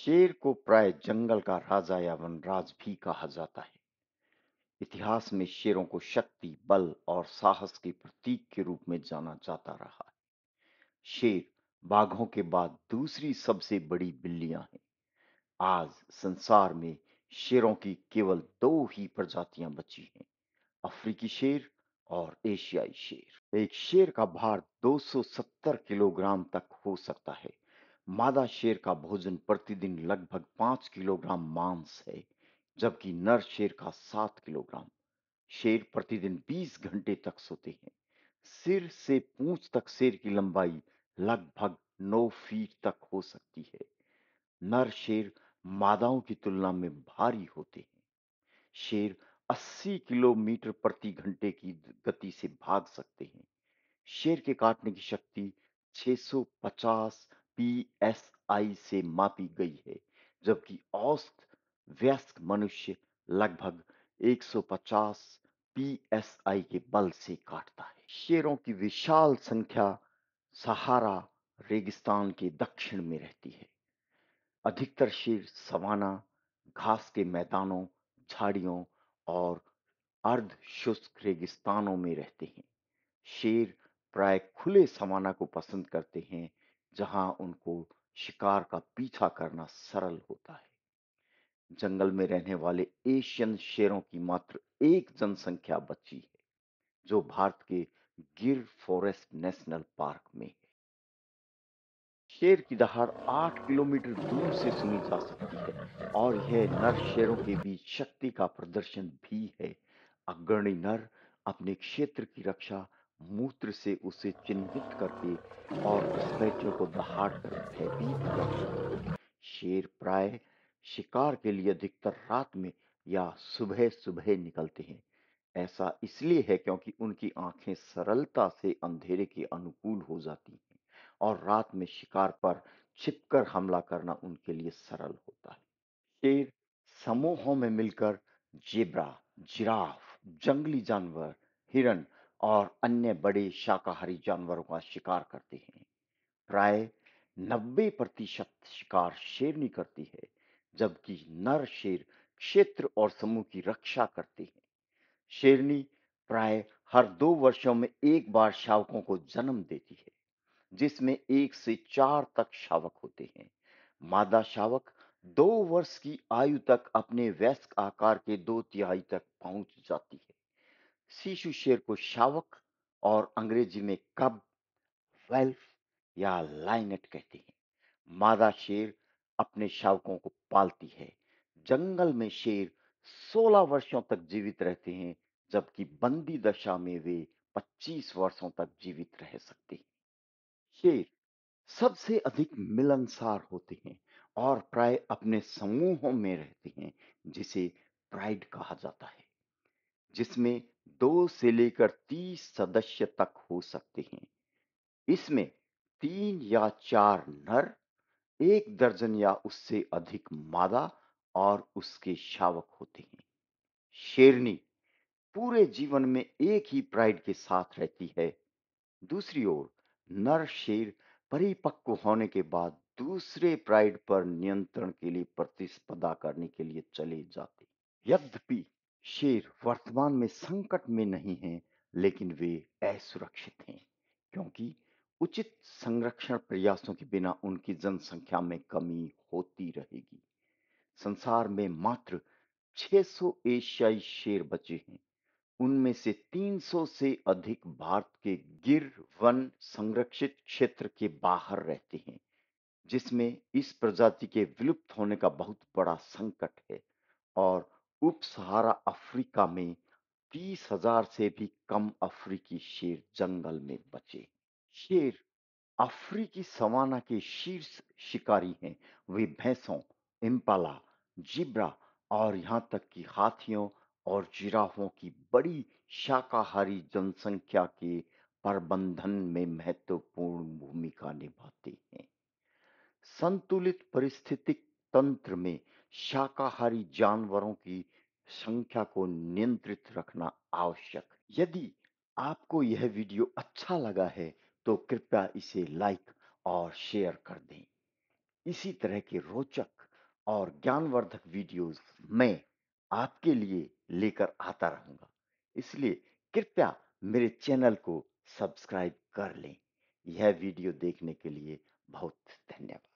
शेर को प्राय जंगल का राजा या वनराज भी कहा जाता है इतिहास में शेरों को शक्ति बल और साहस के प्रतीक के रूप में जाना जाता रहा है शेर बाघों के बाद दूसरी सबसे बड़ी बिल्लियां हैं आज संसार में शेरों की केवल दो ही प्रजातियां बची हैं अफ्रीकी शेर और एशियाई शेर एक शेर का भार 270 किलोग्राम तक हो सकता है मादा शेर का भोजन प्रतिदिन लगभग 5 किलोग्राम मांस है जबकि नर शेर का 7 किलोग्राम शेर प्रतिदिन 20 घंटे तक सोते हैं सिर से पूंछ तक शेर की लंबाई लगभग 9 फीट तक हो सकती है नर शेर मादाओं की तुलना में भारी होते हैं शेर 80 किलोमीटर प्रति घंटे की गति से भाग सकते हैं। शेर के काटने की शक्ति 650 पीएसआई से मापी गई है, जबकि औसत व्यस्क मनुष्य लगभग 150 पीएसआई के बल से काटता है। शेरों की विशाल संख्या सहारा रेगिस्तान के दक्षिण में रहती है। अधिकतर शेर सवाना, घास के मैदानों, झाड़ियों और अर्ध शुष्क रेगिस्तानों में रहते हैं शेर प्राय खुले समाना को पसंद करते हैं जहां उनको शिकार का पीछा करना सरल होता है जंगल में रहने वाले एशियन शेरों की मात्र एक जनसंख्या बची है जो भारत के गिर फॉरेस्ट नेशनल पार्क में है शेर की दहाड़ आठ किलोमीटर दूर से सुनी जा सकती है और यह नर शेरों के बीच शक्ति का प्रदर्शन भी है अग्रणी नर अपने क्षेत्र की रक्षा मूत्र से उसे चिन्हित करके और स्पैचों को दहाड़ कर भयभीत करता शेर प्राय शिकार के लिए अधिकतर रात में या सुबह सुबह निकलते हैं ऐसा इसलिए है क्योंकि उनकी आंखें सरलता से अंधेरे के अनुकूल हो जाती हैं और रात में शिकार पर छिपकर हमला करना उनके लिए सरल होता है शेर समूहों में मिलकर जेबरा जिराफ जंगली जानवर हिरण और अन्य बड़े शाकाहारी जानवरों का शिकार करते हैं प्राय नब्बे प्रतिशत शिकार शेरनी करती है जबकि नर शेर क्षेत्र और समूह की रक्षा करते हैं शेरनी प्राय हर दो वर्षों में एक बार शावकों को जन्म देती है जिसमें एक से चार तक शावक होते हैं मादा शावक दो वर्ष की आयु तक अपने वयस्क आकार के दो तिहाई तक पहुंच जाती है शिशु शेर को शावक और अंग्रेजी में कब वेल्फ या लाइनेट कहते हैं मादा शेर अपने शावकों को पालती है जंगल में शेर 16 वर्षों तक जीवित रहते हैं जबकि बंदी दशा में वे 25 वर्षों तक जीवित रह सकते हैं शेर सबसे अधिक मिलनसार होते हैं और प्राय अपने समूहों में रहते हैं जिसे प्राइड कहा जाता है जिसमें दो से लेकर तीस सदस्य तक हो सकते हैं इसमें तीन या चार नर एक दर्जन या उससे अधिक मादा और उसके शावक होते हैं शेरनी पूरे जीवन में एक ही प्राइड के साथ रहती है दूसरी ओर नर शेर परिपक्व होने के बाद दूसरे प्राइड पर नियंत्रण के लिए प्रतिस्पर्धा करने के लिए चले जाते यद्यपि शेर वर्तमान में संकट में नहीं है लेकिन वे असुरक्षित हैं क्योंकि उचित संरक्षण प्रयासों के बिना उनकी जनसंख्या में कमी होती रहेगी संसार में मात्र 600 एशियाई शेर बचे हैं उनमें से 300 से अधिक भारत के गिर वन संरक्षित क्षेत्र के बाहर रहते हैं जिसमें इस प्रजाति के विलुप्त होने का बहुत बड़ा संकट है और उप सहारा अफ्रीका में तीस हजार से भी कम अफ्रीकी शेर जंगल में बचे शेर अफ्रीकी सवाना के शीर्ष शिकारी हैं वे भैंसों इम्पाला जिब्रा और यहाँ तक कि हाथियों और जिराफों की बड़ी शाकाहारी जनसंख्या के प्रबंधन में महत्वपूर्ण भूमिका निभाते हैं संतुलित परिस्थितिक तंत्र में शाकाहारी जानवरों की संख्या को नियंत्रित रखना आवश्यक यदि आपको यह वीडियो अच्छा लगा है तो कृपया इसे लाइक और शेयर कर दें इसी तरह के रोचक और ज्ञानवर्धक वीडियोस में आपके लिए लेकर आता रहूंगा इसलिए कृपया मेरे चैनल को सब्सक्राइब कर लें यह वीडियो देखने के लिए बहुत धन्यवाद